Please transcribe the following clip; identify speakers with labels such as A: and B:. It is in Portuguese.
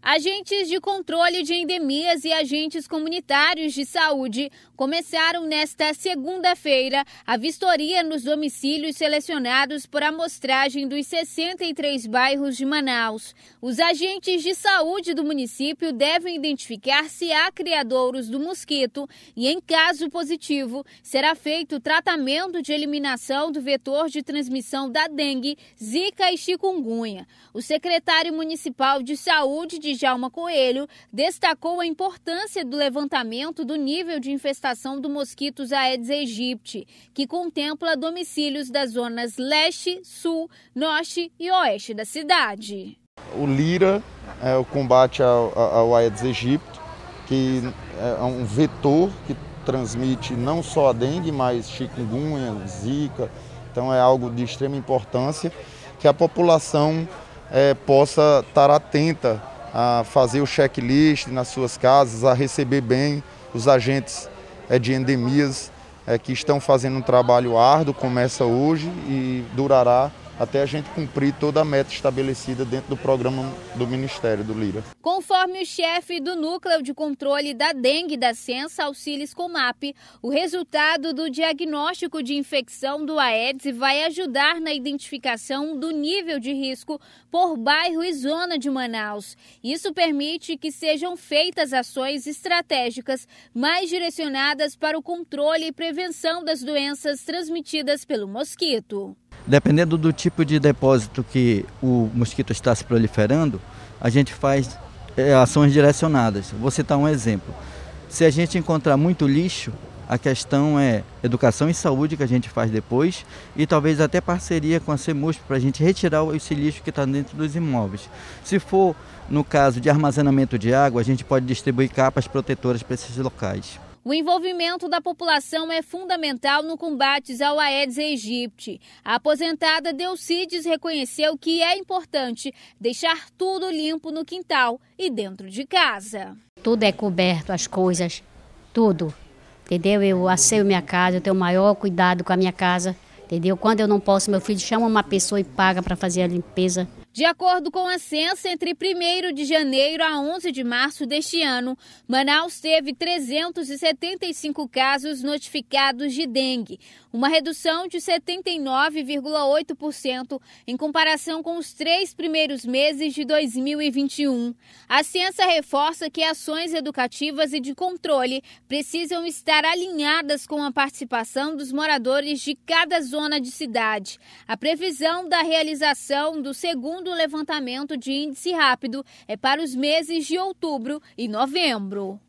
A: Agentes de controle de endemias e agentes comunitários de saúde começaram nesta segunda-feira a vistoria nos domicílios selecionados por amostragem dos 63 bairros de Manaus. Os agentes de saúde do município devem identificar se há criadouros do mosquito e, em caso positivo, será feito o tratamento de eliminação do vetor de transmissão da dengue, zika e chikungunya. O secretário municipal de saúde de Djalma Coelho destacou a importância do levantamento do nível de infestação do mosquitos Aedes aegypti, que contempla domicílios das zonas leste, sul, norte e oeste da cidade.
B: O LIRA é o combate ao, ao Aedes aegypti, que é um vetor que transmite não só a dengue, mas chikungunya, zika. Então é algo de extrema importância que a população é, possa estar atenta a fazer o checklist nas suas casas, a receber bem os agentes é, de endemias é, que estão fazendo um trabalho árduo, começa hoje e durará até a gente cumprir toda a meta estabelecida dentro do programa do Ministério do Lira.
A: Conforme o chefe do Núcleo de Controle da Dengue da Ciência, Auxílios Comap, o resultado do diagnóstico de infecção do Aedes vai ajudar na identificação do nível de risco por bairro e zona de Manaus. Isso permite que sejam feitas ações estratégicas mais direcionadas para o controle e prevenção das doenças transmitidas pelo mosquito.
C: Dependendo do tipo de depósito que o mosquito está se proliferando, a gente faz é, ações direcionadas. Vou citar um exemplo. Se a gente encontrar muito lixo, a questão é educação e saúde que a gente faz depois e talvez até parceria com a CEMUSP para a gente retirar esse lixo que está dentro dos imóveis. Se for no caso de armazenamento de água, a gente pode distribuir capas protetoras para esses locais.
A: O envolvimento da população é fundamental no combate ao Aedes aegypti. A aposentada Delcides reconheceu que é importante deixar tudo limpo no quintal e dentro de casa. Tudo é coberto, as coisas, tudo. Entendeu? Eu asseio minha casa, eu tenho o maior cuidado com a minha casa. Entendeu? Quando eu não posso, meu filho chama uma pessoa e paga para fazer a limpeza. De acordo com a Censa, entre 1 de janeiro a 11 de março deste ano, Manaus teve 375 casos notificados de dengue, uma redução de 79,8% em comparação com os três primeiros meses de 2021. A Censa reforça que ações educativas e de controle precisam estar alinhadas com a participação dos moradores de cada zona de cidade. A previsão da realização do segundo segundo levantamento de índice rápido é para os meses de outubro e novembro.